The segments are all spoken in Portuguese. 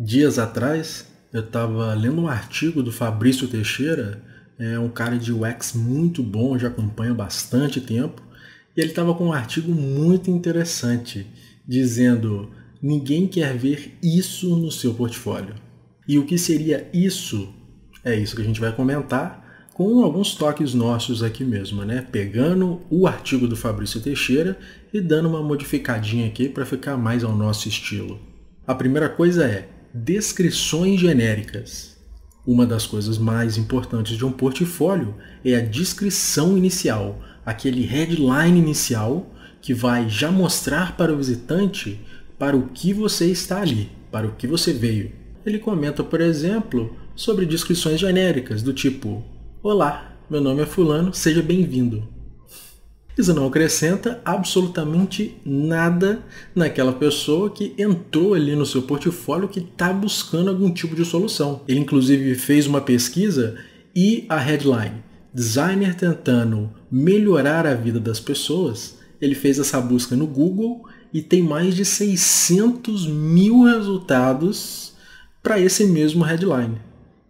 Dias atrás, eu estava lendo um artigo do Fabrício Teixeira, é um cara de UX muito bom, já acompanho bastante tempo, e ele estava com um artigo muito interessante, dizendo: ninguém quer ver isso no seu portfólio. E o que seria isso? É isso que a gente vai comentar com alguns toques nossos aqui mesmo, né? Pegando o artigo do Fabrício Teixeira e dando uma modificadinha aqui para ficar mais ao nosso estilo. A primeira coisa é Descrições genéricas. Uma das coisas mais importantes de um portfólio é a descrição inicial, aquele headline inicial que vai já mostrar para o visitante para o que você está ali, para o que você veio. Ele comenta, por exemplo, sobre descrições genéricas do tipo: Olá, meu nome é Fulano, seja bem-vindo. Isso não acrescenta absolutamente nada naquela pessoa que entrou ali no seu portfólio que está buscando algum tipo de solução. Ele, inclusive, fez uma pesquisa e a headline designer tentando melhorar a vida das pessoas, ele fez essa busca no Google e tem mais de 600 mil resultados para esse mesmo headline.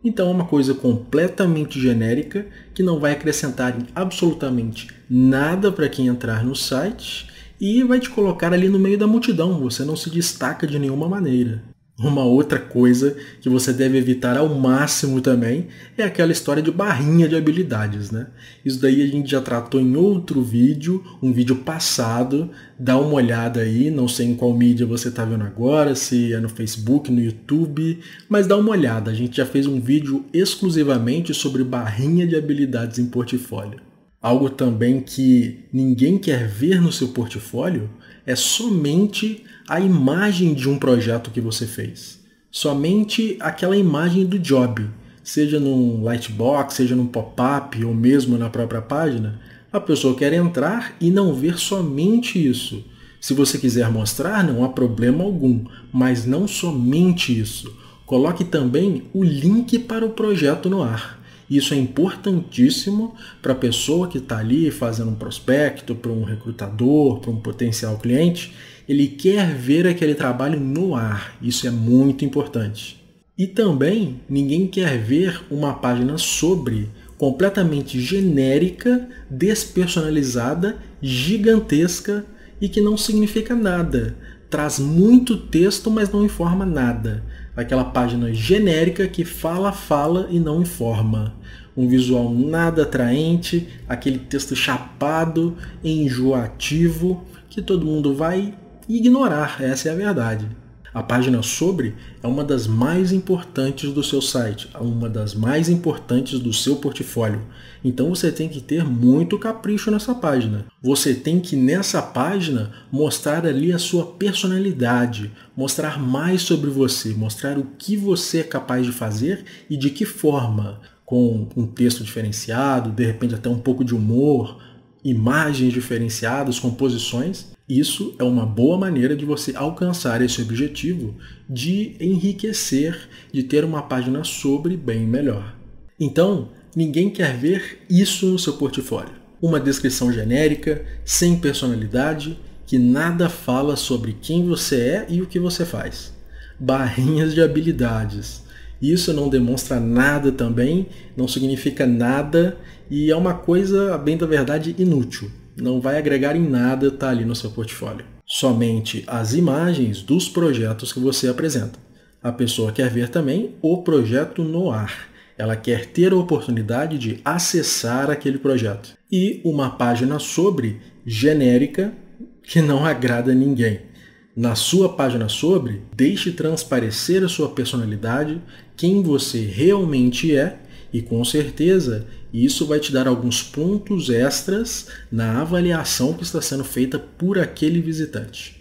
Então é uma coisa completamente genérica que não vai acrescentar absolutamente nada para quem entrar no site e vai te colocar ali no meio da multidão, você não se destaca de nenhuma maneira. Uma outra coisa que você deve evitar ao máximo também é aquela história de barrinha de habilidades, né? Isso daí a gente já tratou em outro vídeo, um vídeo passado. Dá uma olhada aí, não sei em qual mídia você está vendo agora, se é no Facebook, no YouTube, mas dá uma olhada. A gente já fez um vídeo exclusivamente sobre barrinha de habilidades em portfólio. Algo também que ninguém quer ver no seu portfólio é somente a imagem de um projeto que você fez. Somente aquela imagem do job, seja num lightbox, seja num pop-up ou mesmo na própria página. A pessoa quer entrar e não ver somente isso. Se você quiser mostrar, não há problema algum, mas não somente isso. Coloque também o link para o projeto no ar. Isso é importantíssimo para a pessoa que está ali fazendo um prospecto, para um recrutador, para um potencial cliente. Ele quer ver aquele trabalho no ar. Isso é muito importante. E também ninguém quer ver uma página sobre completamente genérica, despersonalizada, gigantesca e que não significa nada traz muito texto, mas não informa nada. Aquela página genérica que fala, fala e não informa. Um visual nada atraente, aquele texto chapado, enjoativo, que todo mundo vai ignorar, essa é a verdade. A página sobre é uma das mais importantes do seu site, uma das mais importantes do seu portfólio. Então você tem que ter muito capricho nessa página. Você tem que nessa página mostrar ali a sua personalidade, mostrar mais sobre você, mostrar o que você é capaz de fazer e de que forma, com um texto diferenciado, de repente até um pouco de humor, imagens diferenciadas, composições. Isso é uma boa maneira de você alcançar esse objetivo de enriquecer, de ter uma página sobre bem melhor. Então, ninguém quer ver isso no seu portfólio. Uma descrição genérica, sem personalidade, que nada fala sobre quem você é e o que você faz. Barrinhas de habilidades isso não demonstra nada também, não significa nada e é uma coisa, a bem da verdade, inútil. Não vai agregar em nada estar tá ali no seu portfólio. Somente as imagens dos projetos que você apresenta. A pessoa quer ver também o projeto no ar. Ela quer ter a oportunidade de acessar aquele projeto. E uma página sobre genérica que não agrada ninguém. Na sua página sobre, deixe transparecer a sua personalidade, quem você realmente é, e com certeza isso vai te dar alguns pontos extras na avaliação que está sendo feita por aquele visitante.